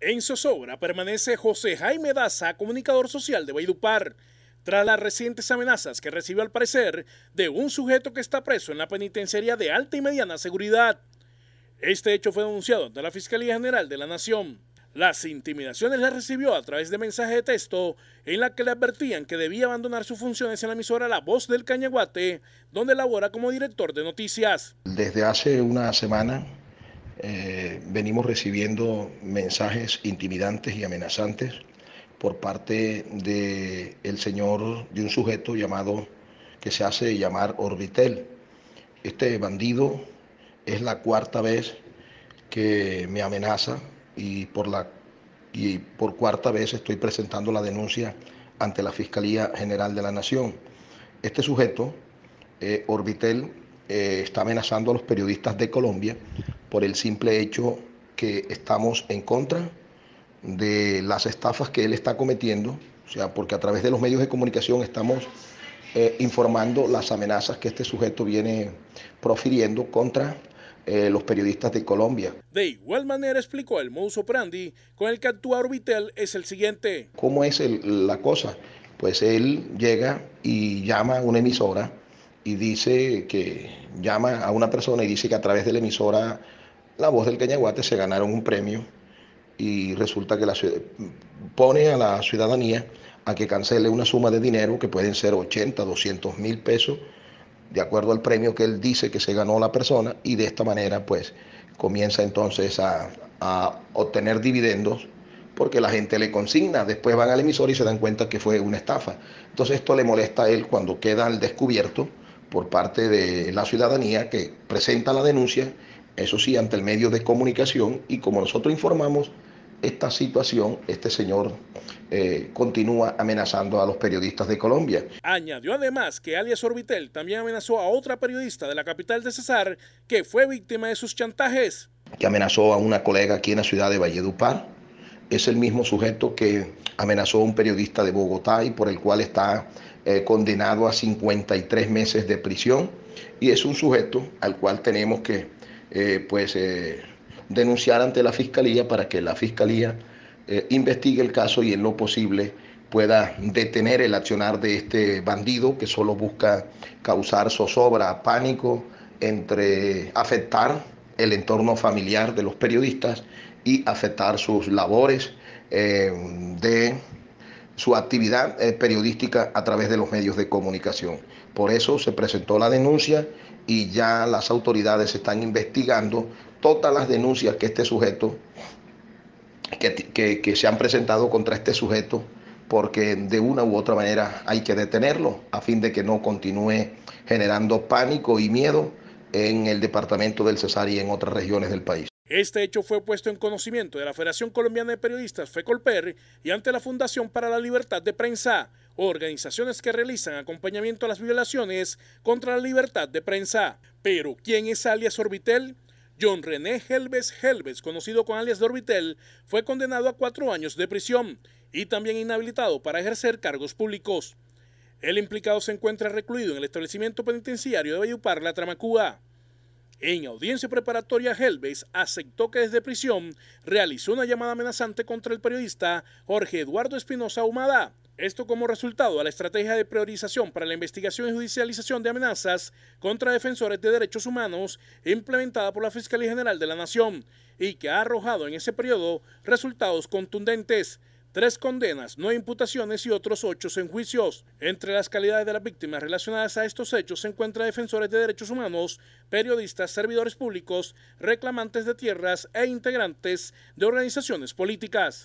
En zozobra permanece José Jaime Daza, comunicador social de Baidupar, tras las recientes amenazas que recibió al parecer de un sujeto que está preso en la penitenciaría de alta y mediana seguridad. Este hecho fue denunciado ante la Fiscalía General de la Nación. Las intimidaciones las recibió a través de mensaje de texto en la que le advertían que debía abandonar sus funciones en la emisora La Voz del Cañaguate, donde labora como director de noticias. Desde hace una semana eh, venimos recibiendo mensajes intimidantes y amenazantes por parte de señor de un sujeto llamado que se hace llamar Orbitel. Este bandido es la cuarta vez que me amenaza y por la y por cuarta vez estoy presentando la denuncia ante la Fiscalía General de la Nación. Este sujeto, eh, Orbitel, eh, está amenazando a los periodistas de Colombia por el simple hecho que estamos en contra de las estafas que él está cometiendo, o sea, porque a través de los medios de comunicación estamos eh, informando las amenazas que este sujeto viene profiriendo contra eh, los periodistas de Colombia. De igual manera explicó el modus Prandi, con el que actúa Orbitel es el siguiente. ¿Cómo es la cosa? Pues él llega y llama a una emisora y dice que llama a una persona y dice que a través de la emisora La Voz del Cañaguate se ganaron un premio y resulta que la pone a la ciudadanía a que cancele una suma de dinero que pueden ser 80, 200 mil pesos, de acuerdo al premio que él dice que se ganó la persona, y de esta manera pues comienza entonces a, a obtener dividendos porque la gente le consigna, después van al emisor y se dan cuenta que fue una estafa. Entonces esto le molesta a él cuando queda al descubierto por parte de la ciudadanía que presenta la denuncia, eso sí, ante el medio de comunicación, y como nosotros informamos, esta situación, este señor eh, continúa amenazando a los periodistas de Colombia. Añadió además que alias Orbitel también amenazó a otra periodista de la capital de césar que fue víctima de sus chantajes. Que amenazó a una colega aquí en la ciudad de Valledupar. Es el mismo sujeto que amenazó a un periodista de Bogotá y por el cual está eh, condenado a 53 meses de prisión y es un sujeto al cual tenemos que eh, pues, eh, denunciar ante la fiscalía para que la fiscalía investigue el caso y en lo posible pueda detener el accionar de este bandido que solo busca causar zozobra, pánico, entre afectar el entorno familiar de los periodistas y afectar sus labores de su actividad periodística a través de los medios de comunicación. Por eso se presentó la denuncia y ya las autoridades están investigando todas las denuncias que este sujeto, que, se han presentado contra este sujeto, porque de una u otra manera hay que detenerlo a fin de que no continúe generando pánico y miedo en el departamento del Cesar y en otras regiones del país. Este hecho fue puesto en conocimiento de la Federación Colombiana de Periodistas, FECOLPER, y ante la Fundación para la Libertad de Prensa, organizaciones que realizan acompañamiento a las violaciones contra la libertad de prensa. Pero, ¿quién es alias Orbitel? John René Helves Helves, conocido con alias de Orbitel, fue condenado a cuatro años de prisión y también inhabilitado para ejercer cargos públicos. El implicado se encuentra recluido en el establecimiento penitenciario de Vellupar, La Tramacúa. En audiencia preparatoria, Helves aceptó que desde prisión realizó una llamada amenazante contra el periodista Jorge Eduardo Espinosa Humada. Esto como resultado a la estrategia de priorización para la investigación y judicialización de amenazas contra defensores de derechos humanos implementada por la Fiscalía General de la Nación y que ha arrojado en ese periodo resultados contundentes tres condenas, no imputaciones y otros ocho en juicios. Entre las calidades de las víctimas relacionadas a estos hechos se encuentran defensores de derechos humanos, periodistas, servidores públicos, reclamantes de tierras e integrantes de organizaciones políticas.